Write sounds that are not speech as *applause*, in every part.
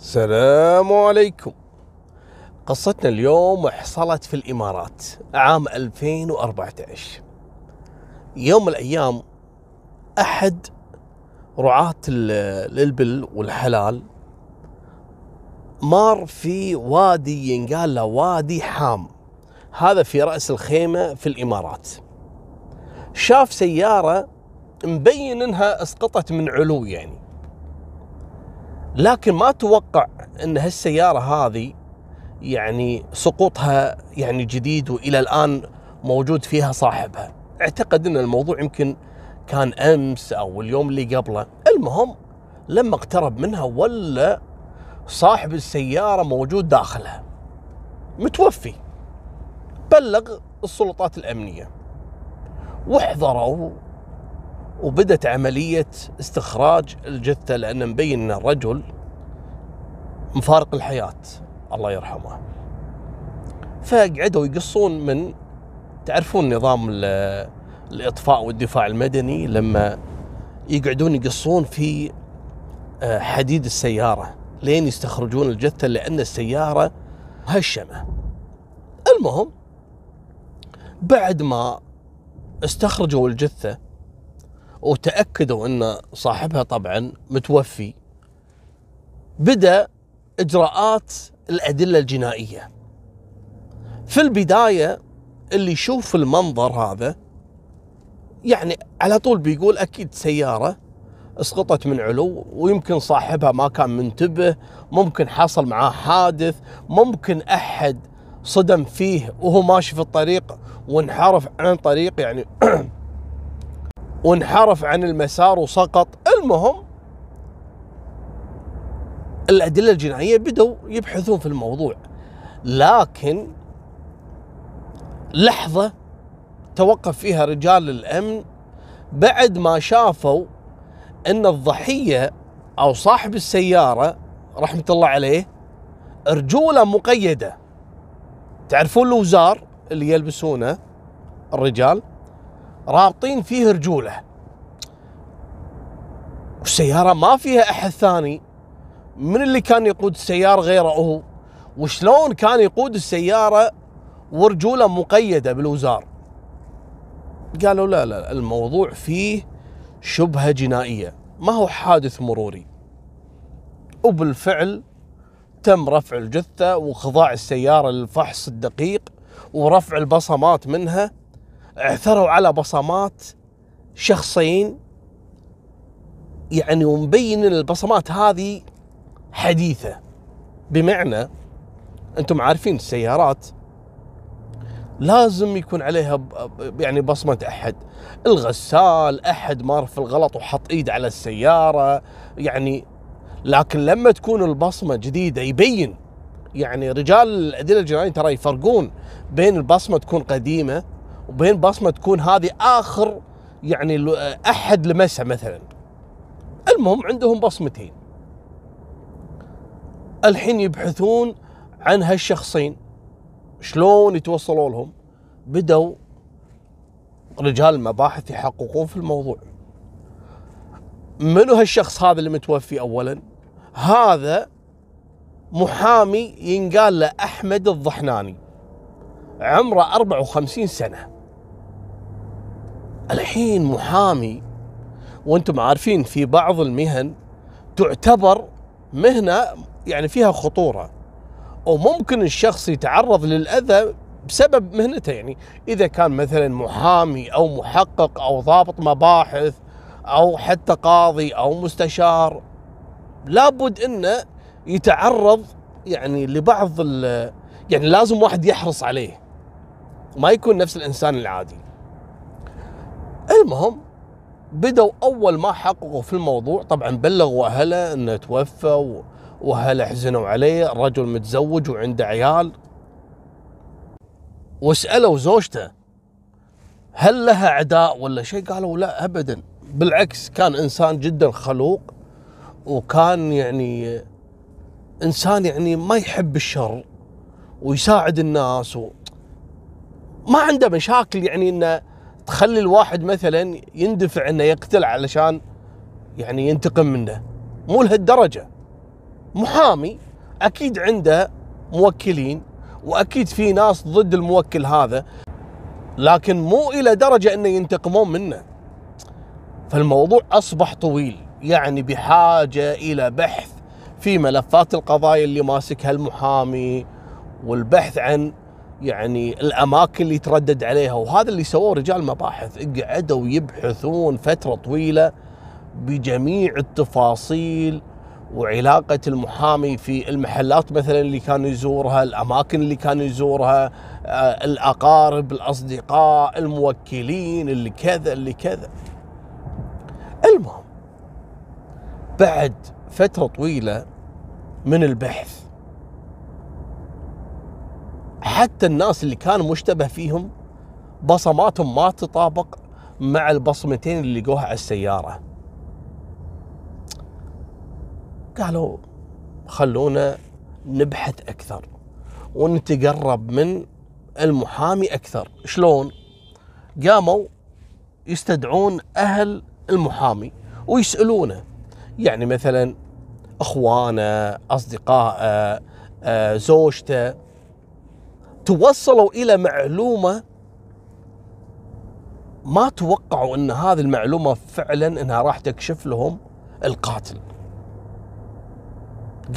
السلام عليكم قصتنا اليوم حصلت في الإمارات عام 2014 يوم من الأيام أحد رعاة الإبل والحلال مار في وادي ينقال له وادي حام هذا في رأس الخيمة في الإمارات شاف سيارة مبين انها اسقطت من علو يعني لكن ما اتوقع ان هالسياره هذه يعني سقوطها يعني جديد والى الان موجود فيها صاحبها اعتقد ان الموضوع يمكن كان امس او اليوم اللي قبله المهم لما اقترب منها ولا صاحب السياره موجود داخلها متوفي بلغ السلطات الامنيه واحضروا وبدت عملية استخراج الجثة لأن مبين أن الرجل مفارق الحياة الله يرحمه فقعدوا يقصون من تعرفون نظام الإطفاء والدفاع المدني لما يقعدون يقصون في آه، حديد السيارة لين يستخرجون الجثة لأن السيارة هشمة المهم بعد ما استخرجوا الجثة وتاكدوا ان صاحبها طبعا متوفي بدا اجراءات الادله الجنائيه في البدايه اللي يشوف المنظر هذا يعني على طول بيقول اكيد سياره اسقطت من علو ويمكن صاحبها ما كان منتبه ممكن حصل معاه حادث ممكن احد صدم فيه وهو ماشي في الطريق وانحرف عن طريق يعني *clears throat* وانحرف عن المسار وسقط المهم الأدلة الجنائية بدوا يبحثون في الموضوع لكن لحظة توقف فيها رجال الأمن بعد ما شافوا أن الضحية أو صاحب السيارة رحمة الله عليه رجولة مقيدة تعرفون الوزار اللي يلبسونه الرجال رابطين فيه رجوله والسيارة ما فيها أحد ثاني من اللي كان يقود السيارة غيره هو وشلون كان يقود السيارة ورجوله مقيدة بالوزار قالوا لا لا الموضوع فيه شبهة جنائية ما هو حادث مروري وبالفعل تم رفع الجثة وخضاع السيارة للفحص الدقيق ورفع البصمات منها عثروا على بصمات شخصين يعني ومبين البصمات هذه حديثة بمعنى انتم عارفين السيارات لازم يكون عليها يعني بصمة أحد الغسال أحد في الغلط وحط إيد على السيارة يعني لكن لما تكون البصمة جديدة يبين يعني رجال الأدلة الجنائية ترى يفرقون بين البصمة تكون قديمة وبين بصمه تكون هذه اخر يعني احد لمسها مثلا المهم عندهم بصمتين الحين يبحثون عن هالشخصين شلون يتوصلوا لهم بدوا رجال المباحث يحققون في الموضوع منو هالشخص هذا اللي متوفي اولا هذا محامي ينقال له احمد الضحناني عمره 54 سنه الحين محامي وانتم عارفين في بعض المهن تعتبر مهنه يعني فيها خطوره وممكن الشخص يتعرض للاذى بسبب مهنته يعني اذا كان مثلا محامي او محقق او ضابط مباحث او حتى قاضي او مستشار لابد انه يتعرض يعني لبعض يعني لازم واحد يحرص عليه ما يكون نفس الانسان العادي المهم بدوا اول ما حققوا في الموضوع طبعا بلغوا اهله انه توفى واهله حزنوا عليه رجل متزوج وعنده عيال وسالوا زوجته هل لها عداء ولا شيء قالوا لا ابدا بالعكس كان انسان جدا خلوق وكان يعني انسان يعني ما يحب الشر ويساعد الناس و ما عنده مشاكل يعني انه تخلي الواحد مثلا يندفع انه يقتل علشان يعني ينتقم منه مو لهالدرجه محامي اكيد عنده موكلين واكيد في ناس ضد الموكل هذا لكن مو الى درجه انه ينتقمون منه فالموضوع اصبح طويل يعني بحاجه الى بحث في ملفات القضايا اللي ماسكها المحامي والبحث عن يعني الاماكن اللي تردد عليها وهذا اللي سووه رجال مباحث قعدوا يبحثون فتره طويله بجميع التفاصيل وعلاقة المحامي في المحلات مثلا اللي كان يزورها الأماكن اللي كان يزورها آه، الأقارب الأصدقاء الموكلين اللي كذا اللي كذا المهم بعد فترة طويلة من البحث حتى الناس اللي كان مشتبه فيهم بصماتهم ما تطابق مع البصمتين اللي لقوها على السيارة قالوا خلونا نبحث أكثر ونتقرب من المحامي أكثر شلون قاموا يستدعون أهل المحامي ويسألونه يعني مثلا أخوانه أصدقائه آه، زوجته توصلوا الى معلومه ما توقعوا ان هذه المعلومه فعلا انها راح تكشف لهم القاتل.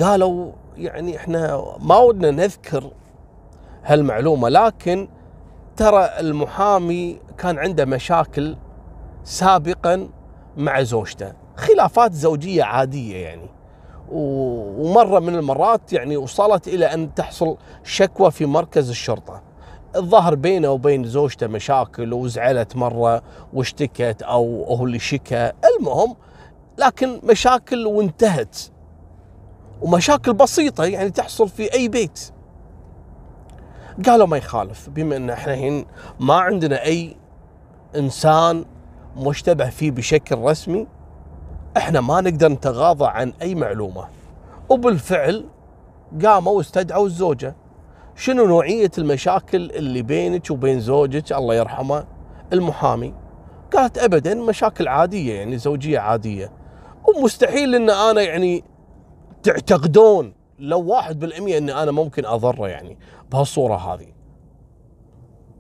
قالوا يعني احنا ما ودنا نذكر هالمعلومه لكن ترى المحامي كان عنده مشاكل سابقا مع زوجته، خلافات زوجيه عاديه يعني. ومره من المرات يعني وصلت الى ان تحصل شكوى في مركز الشرطه الظهر بينه وبين زوجته مشاكل وزعلت مره واشتكت او هو اللي شكى المهم لكن مشاكل وانتهت ومشاكل بسيطه يعني تحصل في اي بيت قالوا ما يخالف بما ان احنا الحين ما عندنا اي انسان مشتبه فيه بشكل رسمي احنا ما نقدر نتغاضى عن اي معلومه وبالفعل قاموا واستدعوا الزوجه شنو نوعيه المشاكل اللي بينك وبين زوجك الله يرحمه المحامي قالت ابدا مشاكل عاديه يعني زوجيه عاديه ومستحيل ان انا يعني تعتقدون لو واحد بالأمية أني انا ممكن اضره يعني بهالصوره هذه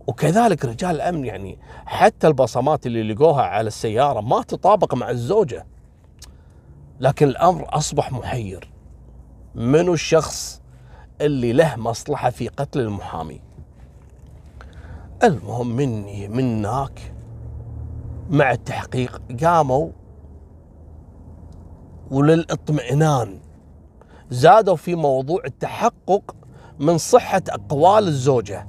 وكذلك رجال الامن يعني حتى البصمات اللي لقوها على السياره ما تطابق مع الزوجه لكن الأمر أصبح محير منو الشخص اللي له مصلحة في قتل المحامي المهم مني منك مع التحقيق قاموا وللاطمئنان زادوا في موضوع التحقق من صحة أقوال الزوجة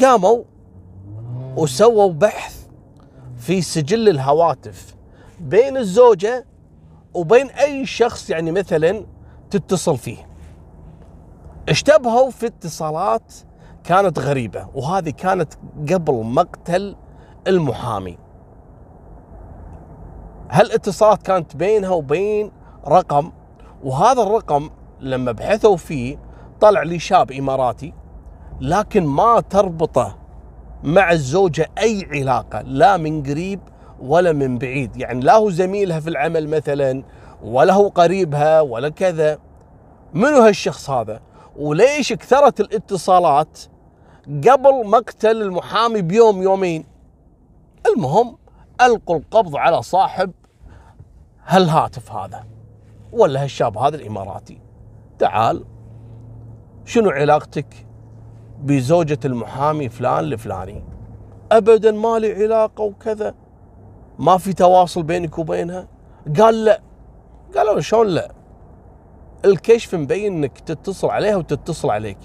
قاموا وسووا بحث في سجل الهواتف بين الزوجة وبين اي شخص يعني مثلا تتصل فيه اشتبهوا في اتصالات كانت غريبه وهذه كانت قبل مقتل المحامي هالاتصالات كانت بينها وبين رقم وهذا الرقم لما بحثوا فيه طلع لي شاب اماراتي لكن ما تربطه مع الزوجه اي علاقه لا من قريب ولا من بعيد يعني لا هو زميلها في العمل مثلا ولا هو قريبها ولا كذا منو هالشخص هذا وليش كثرت الاتصالات قبل مقتل المحامي بيوم يومين المهم القوا القبض على صاحب هالهاتف هذا ولا هالشاب هذا الاماراتي تعال شنو علاقتك بزوجة المحامي فلان الفلاني ابدا ما لي علاقة وكذا ما في تواصل بينك وبينها قال لا قالوا شلون لا الكشف مبين انك تتصل عليها وتتصل عليك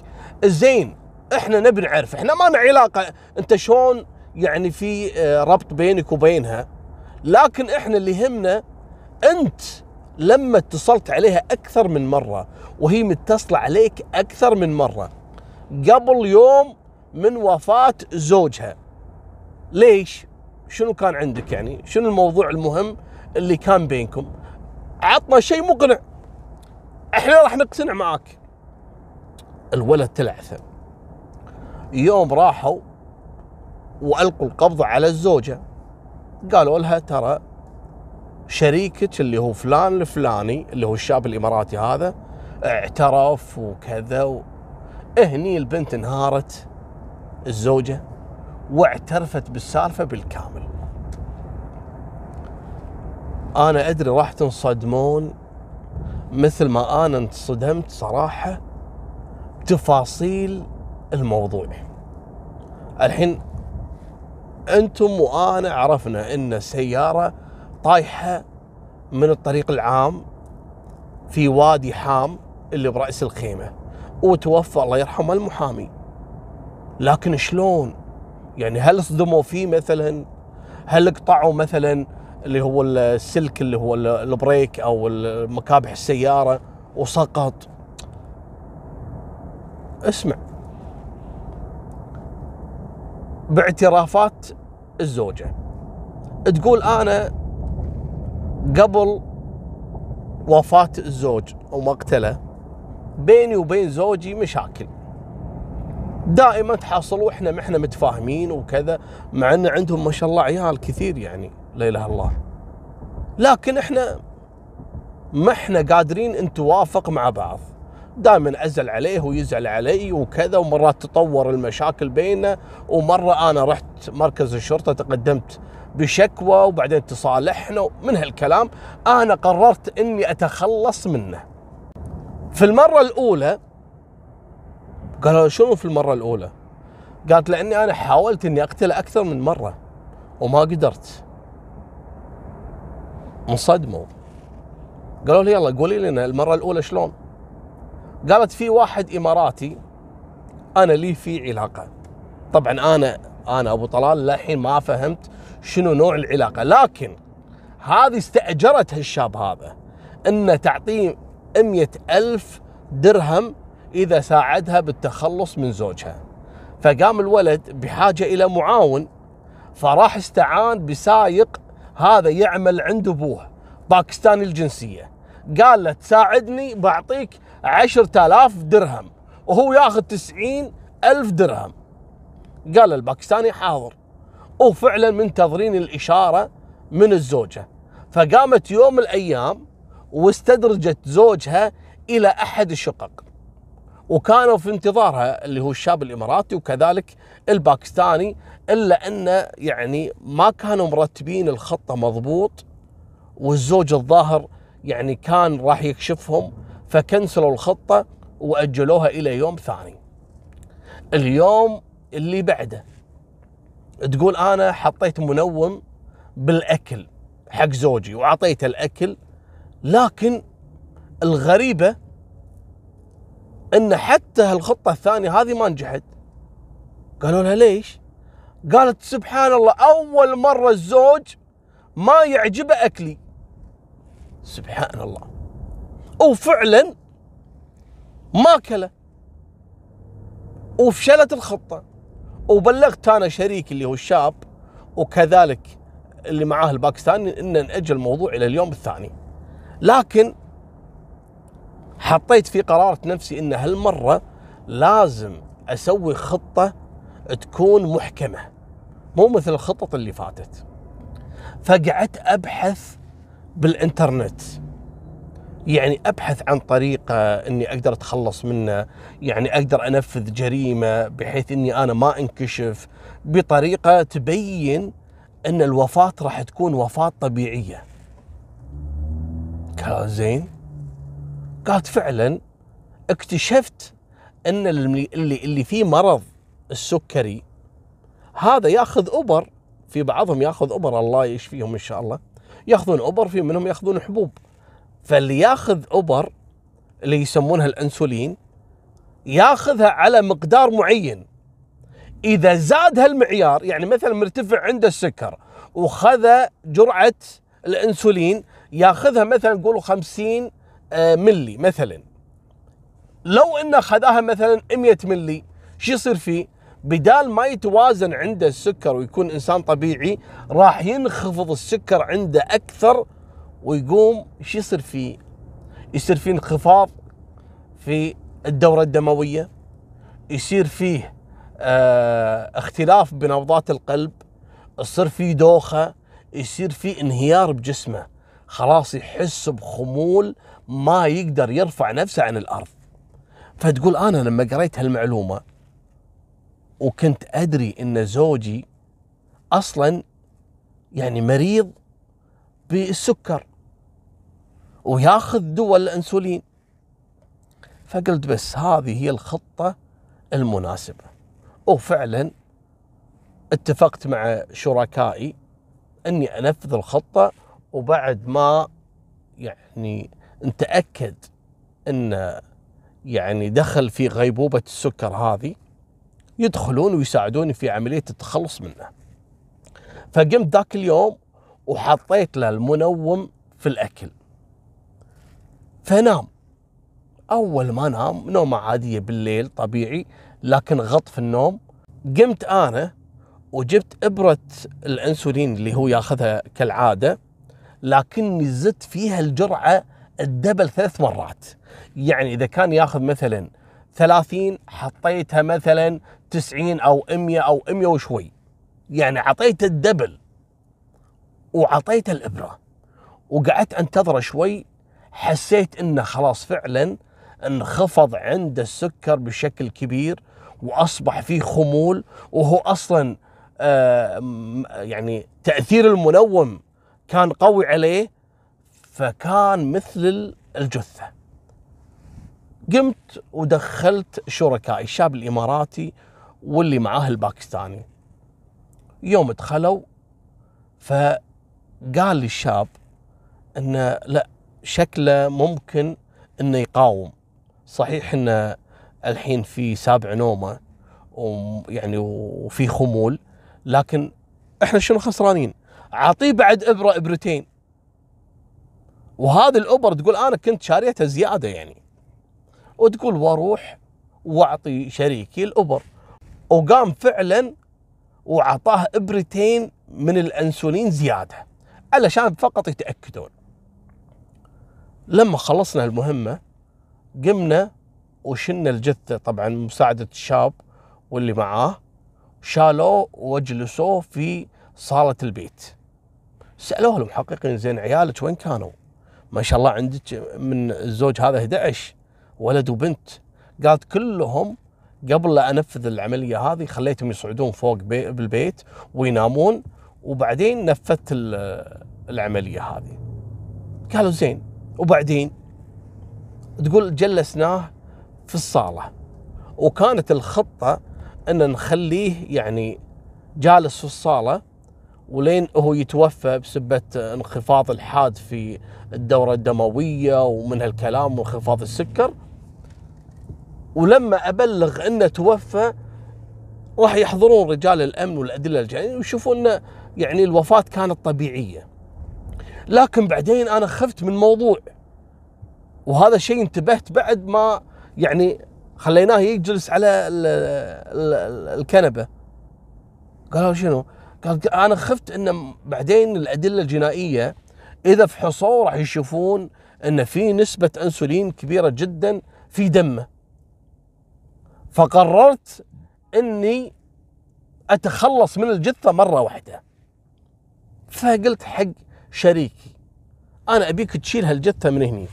زين احنا نبي نعرف احنا ما لنا علاقه انت شلون يعني في آه، ربط بينك وبينها لكن احنا اللي يهمنا انت لما اتصلت عليها اكثر من مره وهي متصله عليك اكثر من مره قبل يوم من وفاه زوجها ليش شنو كان عندك يعني شنو الموضوع المهم اللي كان بينكم عطنا شيء مقنع احنا راح نقتنع معاك الولد تلعثم يوم راحوا والقوا القبض على الزوجه قالوا لها ترى شريكك اللي هو فلان الفلاني اللي هو الشاب الاماراتي هذا اعترف وكذا و... اهني البنت انهارت الزوجه واعترفت بالسالفه بالكامل انا ادري راح تنصدمون مثل ما انا انصدمت صراحه تفاصيل الموضوع الحين انتم وانا عرفنا ان سياره طايحه من الطريق العام في وادي حام اللي براس الخيمه وتوفى الله يرحمه المحامي لكن شلون يعني هل صدموا فيه مثلا هل قطعوا مثلا اللي هو السلك اللي هو البريك او مكابح السياره وسقط اسمع باعترافات الزوجه تقول انا قبل وفاه الزوج او مقتله بيني وبين زوجي مشاكل دائما تحصل واحنا ما احنا متفاهمين وكذا مع ان عندهم ما شاء الله عيال كثير يعني لا اله الا الله لكن احنا ما احنا قادرين نتوافق مع بعض دائما ازعل عليه ويزعل علي وكذا ومرات تطور المشاكل بيننا ومره انا رحت مركز الشرطه تقدمت بشكوى وبعدين تصالحنا من هالكلام انا قررت اني اتخلص منه في المره الاولى قالوا شنو في المرة الأولى؟ قالت لأني أنا حاولت إني أقتله أكثر من مرة وما قدرت انصدموا قالوا لي يلا قولي لنا المرة الأولى شلون؟ قالت في واحد إماراتي أنا لي في علاقة طبعا أنا أنا أبو طلال للحين ما فهمت شنو نوع العلاقة لكن هذه استأجرت هالشاب هذا أنه تعطيه 100 ألف درهم إذا ساعدها بالتخلص من زوجها فقام الولد بحاجة إلى معاون فراح استعان بسايق هذا يعمل عند أبوه باكستاني الجنسية قال له تساعدني بعطيك عشرة آلاف درهم وهو ياخذ تسعين ألف درهم قال الباكستاني حاضر وفعلا منتظرين الإشارة من الزوجة فقامت يوم من الأيام واستدرجت زوجها إلى أحد الشقق وكانوا في انتظارها اللي هو الشاب الاماراتي وكذلك الباكستاني الا انه يعني ما كانوا مرتبين الخطه مضبوط والزوج الظاهر يعني كان راح يكشفهم فكنسلوا الخطه واجلوها الى يوم ثاني. اليوم اللي بعده تقول انا حطيت منوم بالاكل حق زوجي واعطيته الاكل لكن الغريبه ان حتى هالخطه الثانيه هذه ما نجحت قالوا لها ليش قالت سبحان الله اول مره الزوج ما يعجبه اكلي سبحان الله وفعلا ما كله وفشلت الخطه وبلغت انا شريكي اللي هو الشاب وكذلك اللي معاه الباكستاني ان ناجل الموضوع الى اليوم الثاني لكن حطيت في قرارة نفسي ان هالمرة لازم اسوي خطة تكون محكمة مو مثل الخطط اللي فاتت فقعدت ابحث بالانترنت يعني ابحث عن طريقه اني اقدر اتخلص منه، يعني اقدر انفذ جريمه بحيث اني انا ما انكشف بطريقه تبين ان الوفاه راح تكون وفاه طبيعيه. كلام زين؟ قالت فعلا اكتشفت ان اللي اللي فيه مرض السكري هذا ياخذ اوبر في بعضهم ياخذ اوبر الله يشفيهم ان شاء الله ياخذون اوبر في منهم ياخذون حبوب فاللي ياخذ اوبر اللي يسمونها الانسولين ياخذها على مقدار معين اذا زاد هالمعيار يعني مثلا مرتفع عنده السكر وخذ جرعه الانسولين ياخذها مثلا قولوا 50 آه، ملي مثلا لو انه خذاها مثلا 100 ملي شو يصير فيه؟ بدال ما يتوازن عنده السكر ويكون انسان طبيعي راح ينخفض السكر عنده اكثر ويقوم شو يصير فيه؟ يصير فيه انخفاض في الدوره الدمويه يصير فيه اه اختلاف بنبضات القلب يصير فيه دوخه يصير فيه انهيار بجسمه خلاص يحس بخمول ما يقدر يرفع نفسه عن الارض فتقول انا لما قريت هالمعلومه وكنت ادري ان زوجي اصلا يعني مريض بالسكر وياخذ دول الانسولين فقلت بس هذه هي الخطه المناسبه وفعلا اتفقت مع شركائي اني انفذ الخطه وبعد ما يعني نتاكد ان يعني دخل في غيبوبه السكر هذه يدخلون ويساعدوني في عمليه التخلص منه. فقمت ذاك اليوم وحطيت له المنوم في الاكل. فنام اول ما نام نومه عاديه بالليل طبيعي لكن غط في النوم قمت انا وجبت ابره الانسولين اللي هو ياخذها كالعاده لكني زدت فيها الجرعه الدبل ثلاث مرات يعني اذا كان ياخذ مثلا 30 حطيتها مثلا 90 او 100 او 100 وشوي يعني اعطيته الدبل وعطيته الابره وقعدت انتظره شوي حسيت انه خلاص فعلا انخفض عنده السكر بشكل كبير واصبح فيه خمول وهو اصلا آه يعني تاثير المنوم كان قوي عليه فكان مثل الجثة قمت ودخلت شركائي الشاب الإماراتي واللي معاه الباكستاني يوم دخلوا فقال لي الشاب انه لا شكله ممكن انه يقاوم صحيح انه الحين في سابع نومه ويعني وفي خمول لكن احنا شنو خسرانين؟ اعطيه بعد ابره ابرتين وهذه الاوبر تقول انا كنت شاريتها زياده يعني وتقول واروح واعطي شريكي الاوبر وقام فعلا وعطاه ابرتين من الانسولين زياده علشان فقط يتاكدون لما خلصنا المهمه قمنا وشلنا الجثه طبعا مساعده الشاب واللي معاه شالوه وجلسوه في صاله البيت سالوه المحققين زين عيالك وين كانوا؟ ما شاء الله عندك من الزوج هذا 11 ولد وبنت قالت كلهم قبل لا انفذ العمليه هذه خليتهم يصعدون فوق بي بالبيت وينامون وبعدين نفذت العمليه هذه قالوا زين وبعدين تقول جلسناه في الصاله وكانت الخطه ان نخليه يعني جالس في الصاله ولين هو يتوفى بسبة انخفاض الحاد في الدورة الدموية ومن هالكلام وانخفاض السكر ولما أبلغ أنه توفى راح يحضرون رجال الأمن والأدلة الجنائية ويشوفون أنه يعني الوفاة كانت طبيعية لكن بعدين أنا خفت من موضوع وهذا شيء انتبهت بعد ما يعني خليناه يجلس على الكنبة قالوا شنو انا خفت ان بعدين الادله الجنائيه اذا فحصوه راح يشوفون ان في نسبه انسولين كبيره جدا في دمه فقررت اني اتخلص من الجثه مره واحده فقلت حق شريكي انا ابيك تشيل هالجثه من هني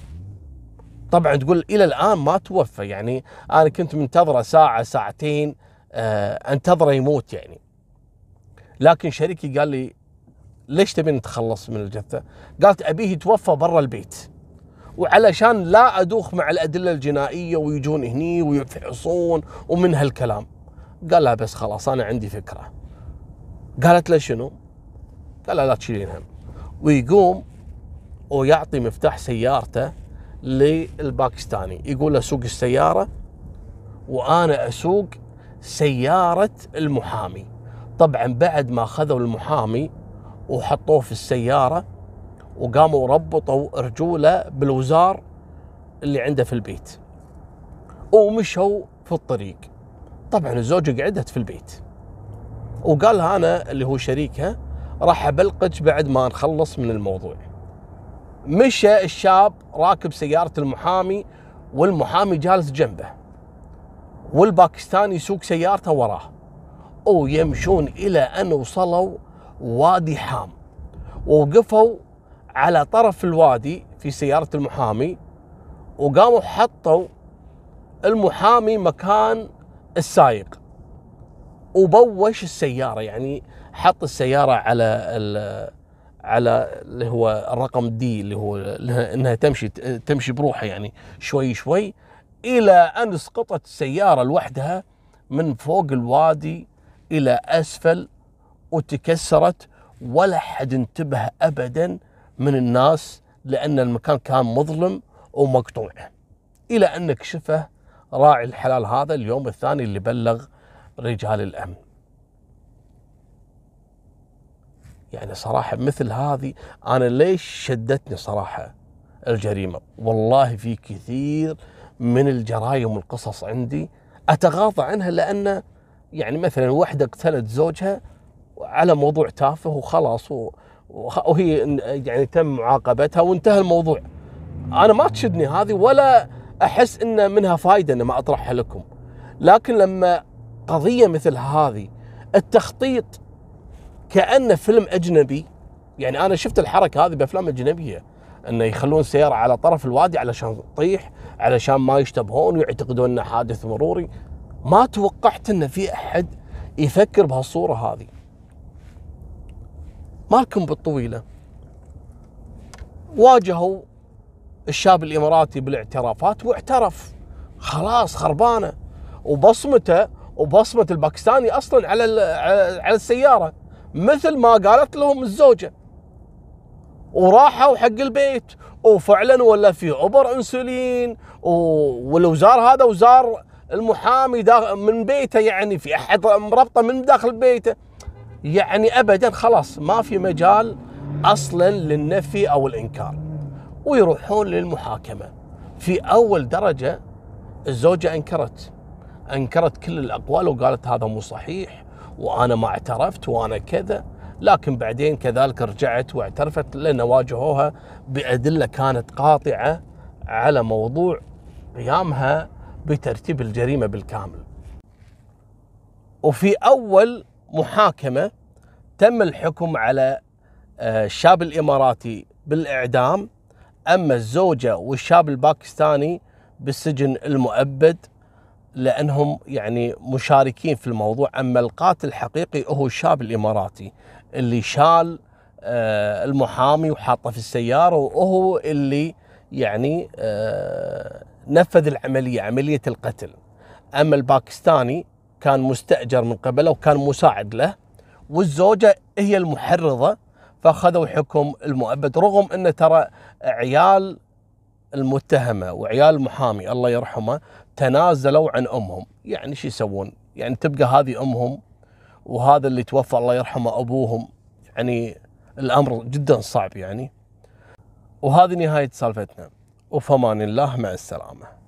طبعا تقول الى الان ما توفى يعني انا كنت منتظره ساعه ساعتين آه، انتظره يموت يعني لكن شريكي قال لي ليش تبين نتخلص من الجثه؟ قالت ابيه يتوفى برا البيت وعلشان لا ادوخ مع الادله الجنائيه ويجون هني ويفحصون ومن هالكلام. قال لها بس خلاص انا عندي فكره. قالت له شنو؟ قال لها لا تشيلين هم. ويقوم ويعطي مفتاح سيارته للباكستاني يقول له سوق السياره وانا اسوق سياره المحامي طبعا بعد ما خذوا المحامي وحطوه في السيارة وقاموا ربطوا رجوله بالوزار اللي عنده في البيت ومشوا في الطريق طبعا الزوجة قعدت في البيت وقال لها أنا اللي هو شريكها راح أبلغك بعد ما نخلص من الموضوع مشى الشاب راكب سيارة المحامي والمحامي جالس جنبه والباكستاني يسوق سيارته وراه أو يمشون إلى أن وصلوا وادي حام ووقفوا على طرف الوادي في سيارة المحامي وقاموا حطوا المحامي مكان السايق وبوش السيارة يعني حط السيارة على على اللي هو الرقم دي اللي هو انها تمشي تمشي بروحها يعني شوي شوي الى ان سقطت السياره لوحدها من فوق الوادي إلى أسفل وتكسرت ولا حد انتبه أبدا من الناس لأن المكان كان مظلم ومقطوع إلى أن كشفه راعي الحلال هذا اليوم الثاني اللي بلغ رجال الأمن يعني صراحة مثل هذه أنا ليش شدتني صراحة الجريمة والله في كثير من الجرائم والقصص عندي أتغاضى عنها لأنه يعني مثلا واحده اقتلت زوجها على موضوع تافه وخلاص وهي يعني تم معاقبتها وانتهى الموضوع انا ما تشدني هذه ولا احس ان منها فائده ان ما اطرحها لكم لكن لما قضيه مثل هذه التخطيط كانه فيلم اجنبي يعني انا شفت الحركه هذه بافلام اجنبيه انه يخلون سياره على طرف الوادي علشان تطيح علشان ما يشتبهون ويعتقدون انه حادث مروري ما توقعت ان في احد يفكر بهالصوره هذه مالكم بالطويله واجهوا الشاب الاماراتي بالاعترافات واعترف خلاص خربانه وبصمته وبصمه الباكستاني اصلا على على السياره مثل ما قالت لهم الزوجه وراحوا حق البيت وفعلا ولا في اوبر انسولين والوزار هذا وزار المحامي من بيته يعني في احد مربطه من داخل بيته يعني ابدا خلاص ما في مجال اصلا للنفي او الانكار ويروحون للمحاكمه في اول درجه الزوجه انكرت انكرت كل الاقوال وقالت هذا مو صحيح وانا ما اعترفت وانا كذا لكن بعدين كذلك رجعت واعترفت لان واجهوها بادله كانت قاطعه على موضوع قيامها بترتيب الجريمه بالكامل. وفي اول محاكمه تم الحكم على آه، الشاب الاماراتي بالاعدام اما الزوجه والشاب الباكستاني بالسجن المؤبد لانهم يعني مشاركين في الموضوع اما القاتل الحقيقي هو الشاب الاماراتي اللي شال آه، المحامي وحاطه في السياره وهو اللي يعني آه، نفذ العملية عملية القتل أما الباكستاني كان مستأجر من قبله وكان مساعد له والزوجة هي المحرضة فأخذوا حكم المؤبد رغم أن ترى عيال المتهمة وعيال المحامي الله يرحمه تنازلوا عن أمهم يعني شو يسوون يعني تبقى هذه أمهم وهذا اللي توفى الله يرحمه أبوهم يعني الأمر جدا صعب يعني وهذه نهاية سالفتنا وفمان الله مع السلامه